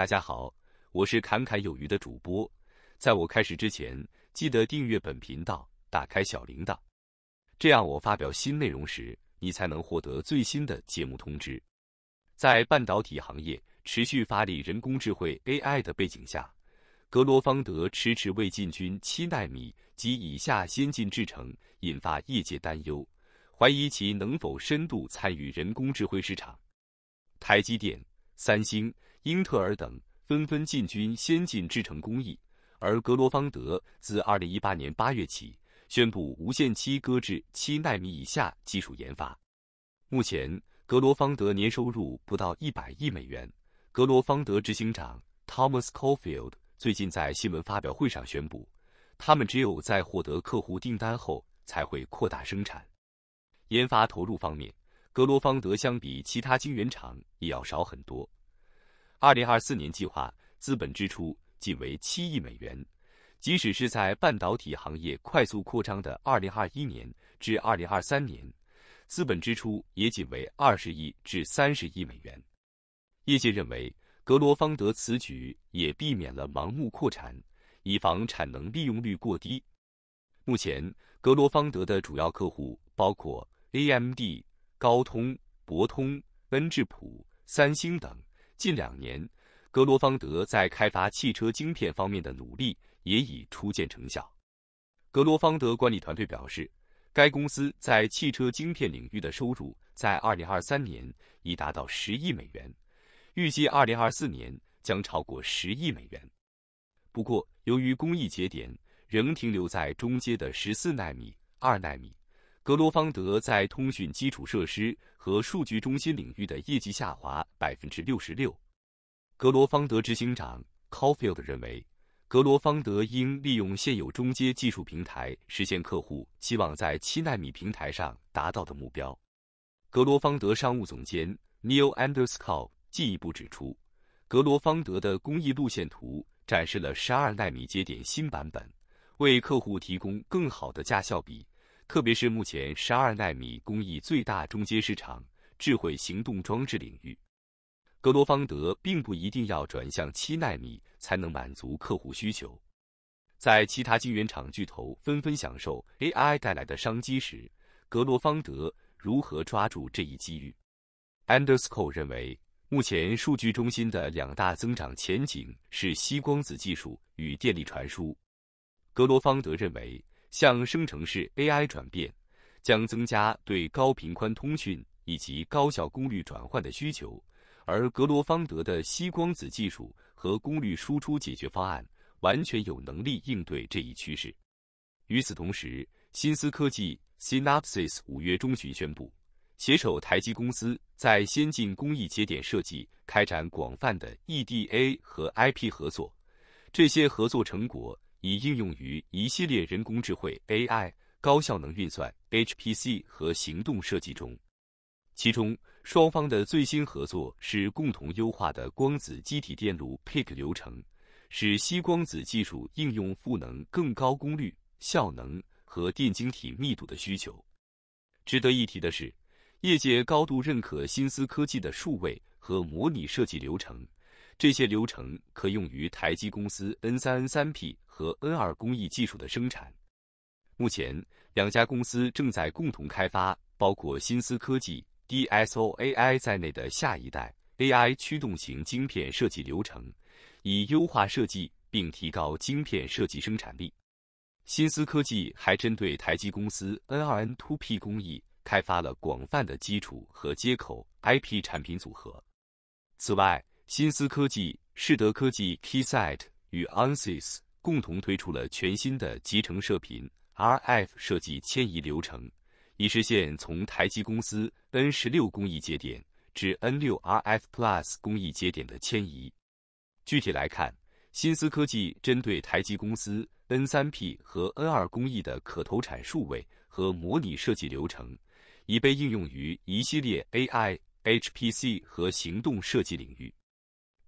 大家好，我是侃侃有余的主播。在我开始之前，记得订阅本频道，打开小铃铛，这样我发表新内容时，你才能获得最新的节目通知。在半导体行业持续发力人工智能 AI 的背景下，格罗方德迟迟未进军七纳米及以下先进制程，引发业界担忧，怀疑其能否深度参与人工智能市场。台积电、三星。英特尔等纷纷进军先进制程工艺，而格罗方德自二零一八年八月起宣布无限期搁置七纳米以下技术研发。目前，格罗方德年收入不到一百亿美元。格罗方德执行长 Thomas Caulfield 最近在新闻发表会上宣布，他们只有在获得客户订单后才会扩大生产。研发投入方面，格罗方德相比其他晶圆厂也要少很多。二零二四年计划资本支出仅为七亿美元，即使是在半导体行业快速扩张的二零二一年至二零二三年，资本支出也仅为二十亿至三十亿美元。业界认为，格罗方德此举也避免了盲目扩产，以防产能利用率过低。目前，格罗方德的主要客户包括 AMD、高通、博通、恩智浦、三星等。近两年，格罗方德在开发汽车晶片方面的努力也已初见成效。格罗方德管理团队表示，该公司在汽车晶片领域的收入在二零二三年已达到十亿美元，预计二零二四年将超过十亿美元。不过，由于工艺节点仍停留在中阶的十四纳米、二纳米。格罗方德在通讯基础设施和数据中心领域的业绩下滑百分之六十六。格罗方德执行长 c o l f i e l d 认为，格罗方德应利用现有中阶技术平台，实现客户期望在七纳米平台上达到的目标。格罗方德商务总监 Neil Anderskall 进一步指出，格罗方德的工艺路线图展示了十二纳米节点新版本，为客户提供更好的价效比。特别是目前十二纳米工艺最大中间市场——智慧行动装置领域，格罗方德并不一定要转向七纳米才能满足客户需求。在其他晶圆厂巨头纷纷享受 AI 带来的商机时，格罗方德如何抓住这一机遇？Andersco 认为，目前数据中心的两大增长前景是吸光子技术与电力传输。格罗方德认为。向生成式 AI 转变将增加对高频宽通讯以及高效功率转换的需求，而格罗方德的吸光子技术和功率输出解决方案完全有能力应对这一趋势。与此同时，新思科技 Synopsys 五月中旬宣布携手台积公司在先进工艺节点设计开展广泛的 EDA 和 IP 合作，这些合作成果。已应用于一系列人工智慧 a i 高效能运算 （HPC） 和行动设计中。其中，双方的最新合作是共同优化的光子机体电路 p i c 流程，使硅光子技术应用赋能更高功率、效能和电晶体密度的需求。值得一提的是，业界高度认可新思科技的数位和模拟设计流程。这些流程可用于台积公司 N 三 N 三 P 和 N 二工艺技术的生产。目前，两家公司正在共同开发包括新思科技 D S O A I 在内的下一代 A I 驱动型晶片设计流程，以优化设计并提高晶片设计生产力。新思科技还针对台积公司 N 二 N two P 工艺开发了广泛的基础和接口 I P 产品组合。此外，新思科技、士德科技、Keysight 与 Ansys 共同推出了全新的集成射频 （RF） 设计迁移流程，以实现从台积公司 N 十六工艺节点至 N 六 RF Plus 工艺节点的迁移。具体来看，新思科技针对台积公司 N 三 P 和 N 二工艺的可投产数位和模拟设计流程，已被应用于一系列 AI、HPC 和行动设计领域。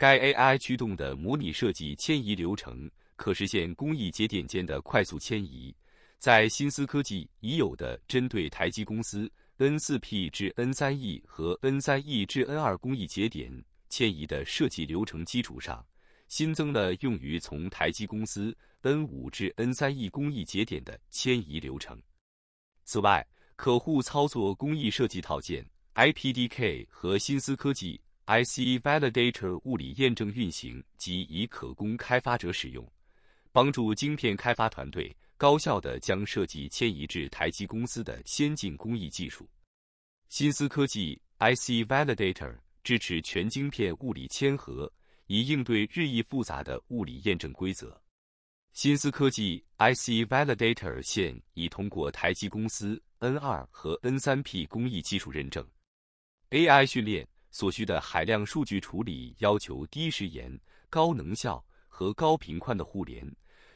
该 AI 驱动的模拟设计迁移流程可实现工艺节点间的快速迁移。在新思科技已有的针对台积公司 N4P 至 N3E 和 N3E 至 N2 工艺节点迁移的设计流程基础上，新增了用于从台积公司 N5 至 N3E 工艺节点的迁移流程。此外，可户操作工艺设计套件 IPDK 和新思科技。IC Validator 物理验证运行及已可供开发者使用，帮助晶片开发团队高效地将设计迁移至台积公司的先进工艺技术。新思科技 IC Validator 支持全晶片物理签合，以应对日益复杂的物理验证规则。新思科技 IC Validator 现已通过台积公司 N2 和 N3P 工艺技术认证。AI 训练。所需的海量数据处理要求低时延、高能效和高频宽的互联，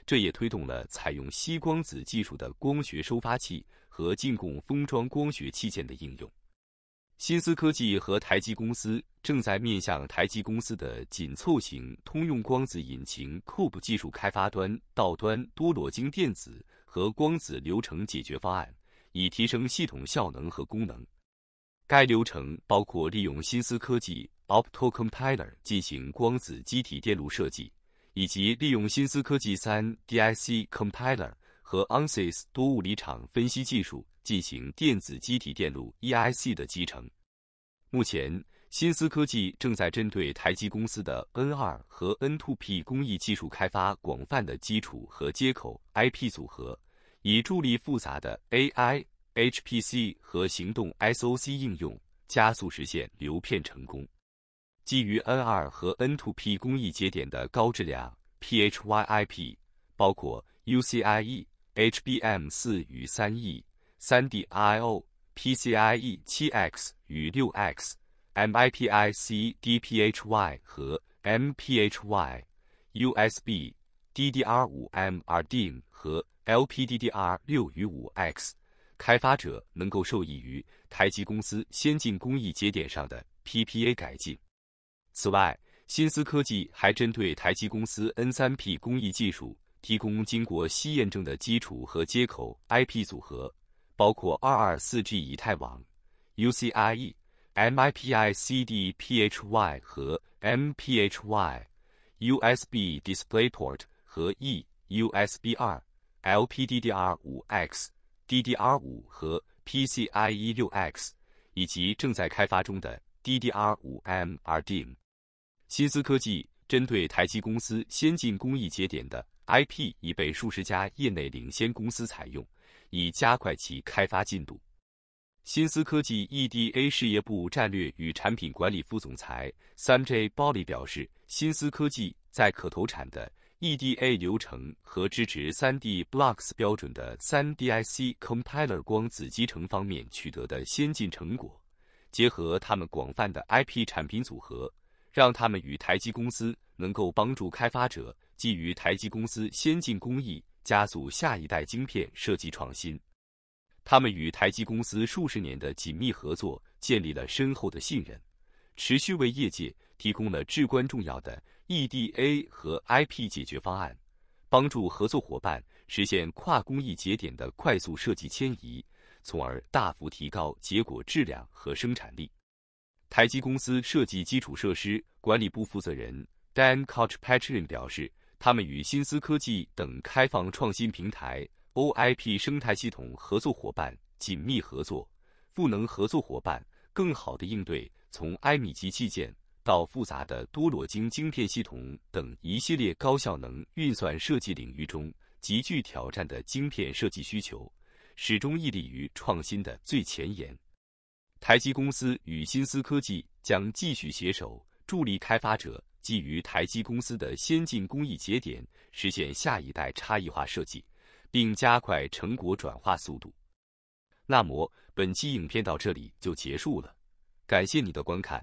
这也推动了采用吸光子技术的光学收发器和进贡封装光学器件的应用。新思科技和台积公司正在面向台积公司的紧凑型通用光子引擎 （CoP） 技术开发端到端多裸晶电子和光子流程解决方案，以提升系统效能和功能。该流程包括利用新思科技 Opto Compiler 进行光子机体电路设计，以及利用新思科技 3D IC Compiler 和 Ansys 多物理场分析技术进行电子机体电路 EIC 的集成。目前，新思科技正在针对台积公司的 N2 和 N2P 工艺技术开发广泛的基础和接口 IP 组合，以助力复杂的 AI。HPC 和行动 SOC 应用加速实现流片成功。基于 N2 和 N2P 工艺节点的高质量 PHY IP，包括 Ucie、HBM4 与 3E、3DIO、PCIe 7X 与 6X、MIPIC、DPHY 和 MPHY、USB、DDR5、MRDIM 和 LPDDR6 与 5X。开发者能够受益于台积公司先进工艺节点上的 PPA 改进。此外，新思科技还针对台积公司 N3P 工艺技术提供经过细验证的基础和接口 IP 组合，包括 224G 以太网、Ucie、Mipi CDPHY 和 MPHY、USB DisplayPort 和 eUSB2、LPDDR5X。DDR5 和 PCIe 6x，以及正在开发中的 DDR5 MR d m 新思科技针对台积公司先进工艺节点的 IP 已被数十家业内领先公司采用，以加快其开发进度。新思科技 EDA 事业部战略与产品管理副总裁三 J 包利表示，新思科技在可投产的 EDA 流程和支持 3D Blocks 标准的 3DIC Compiler 光子集成方面取得的先进成果，结合他们广泛的 IP 产品组合，让他们与台积公司能够帮助开发者基于台积公司先进工艺加速下一代晶片设计创新。他们与台积公司数十年的紧密合作建立了深厚的信任，持续为业界。提供了至关重要的 EDA 和 IP 解决方案，帮助合作伙伴实现跨工艺节点的快速设计迁移，从而大幅提高结果质量和生产力。台积公司设计基础设施管理部负责人 Dan Kochpatrin 表示，他们与新思科技等开放创新平台 OIP 生态系统合作伙伴紧密合作，赋能合作伙伴更好地应对从埃米级器件。到复杂的多裸晶晶片系统等一系列高效能运算设计领域中极具挑战的晶片设计需求，始终屹立于创新的最前沿。台积公司与新思科技将继续携手，助力开发者基于台积公司的先进工艺节点实现下一代差异化设计，并加快成果转化速度。那么，本期影片到这里就结束了，感谢你的观看。